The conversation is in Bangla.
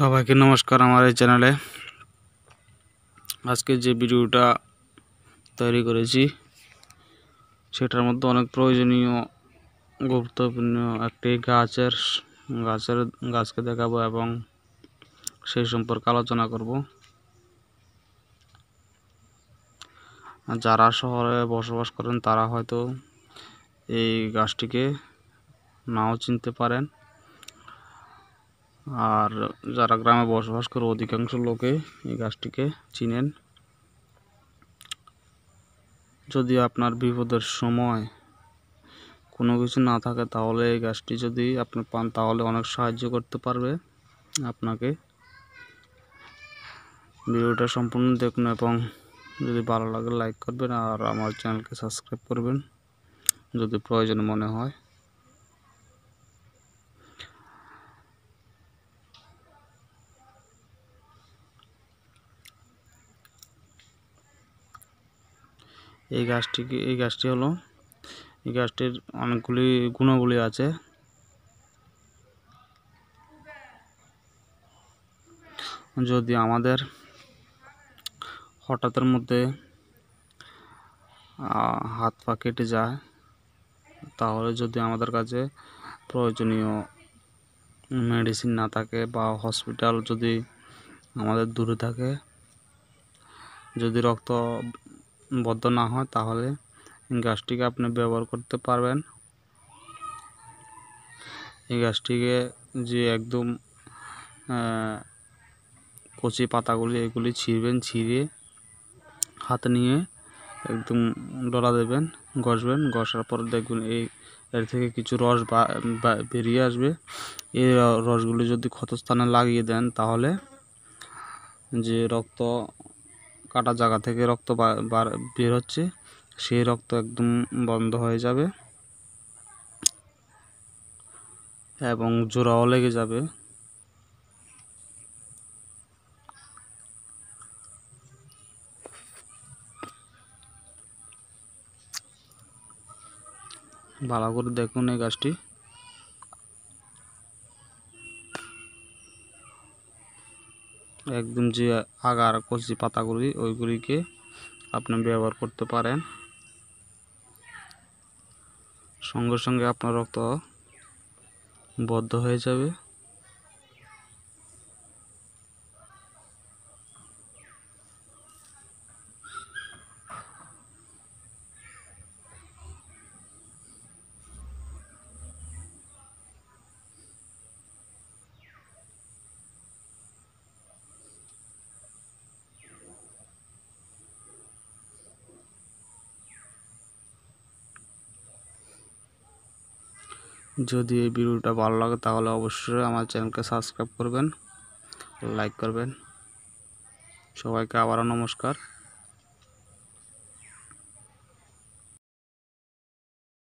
সবাইকে নমস্কার আমার এই চ্যানেলে আজকে যে ভিডিওটা তৈরি করেছি সেটার মধ্যে অনেক প্রয়োজনীয় গুরুত্বপূর্ণ একটি গাছের গাছের গাছকে দেখাবো এবং সেই সম্পর্কে আলোচনা করব যারা শহরে বসবাস করেন তারা হয়তো এই গাছটিকে নাও চিনতে পারেন আর যারা গ্রামে বসবাস করে অধিকাংশ লোকে এই গাছটিকে চিনেন যদি আপনার বিপদের সময় কোনো কিছু না থাকে তাহলে এই গাছটি যদি আপনি পান তাহলে অনেক সাহায্য করতে পারবে আপনাকে ভিডিওটা সম্পূর্ণ দেখুন এবং যদি ভালো লাগে লাইক করবেন আর আমার চ্যানেলকে সাবস্ক্রাইব করবেন যদি প্রয়োজন মনে হয় এই গাছটিকে এই গাছটি হলো এই গাছটির অনেকগুলি গুণাবলী আছে যদি আমাদের হঠাৎের মধ্যে হাত পা কেটে যায় তাহলে যদি আমাদের কাছে প্রয়োজনীয় মেডিসিন না থাকে বা হসপিটাল যদি আমাদের দূরে থাকে যদি রক্ত বদ্ধ না হয় তাহলে গাছটিকে আপনি ব্যবহার করতে পারবেন এই গাছটিকে যে একদম কচি পাতাগুলি এগুলি ছিঁড়বেন ছিঁড়ে হাত নিয়ে একদম ডলা দেবেন ঘষবেন ঘষার পর দেখবেন এই এর থেকে কিছু রস বেরিয়ে আসবে এই রসগুলি যদি ক্ষতস্থানে লাগিয়ে দেন তাহলে যে রক্ত কাটা জায়গা থেকে রক্ত বের হচ্ছে সেই রক্ত একদম বন্ধ হয়ে যাবে এবং জোড়াও লেগে যাবে ভালো করে দেখুন এই গাছটি একদম যে আগার কচি পাতাগুলি ওইগুলিকে আপনি ব্যবহার করতে পারেন সঙ্গে সঙ্গে আপনার রক্ত বদ্ধ হয়ে যাবে যদি এই ভিডিওটা ভালো লাগে তাহলে অবশ্যই আমার চ্যানেলকে সাবস্ক্রাইব করবেন লাইক করবেন সবাইকে আবারও নমস্কার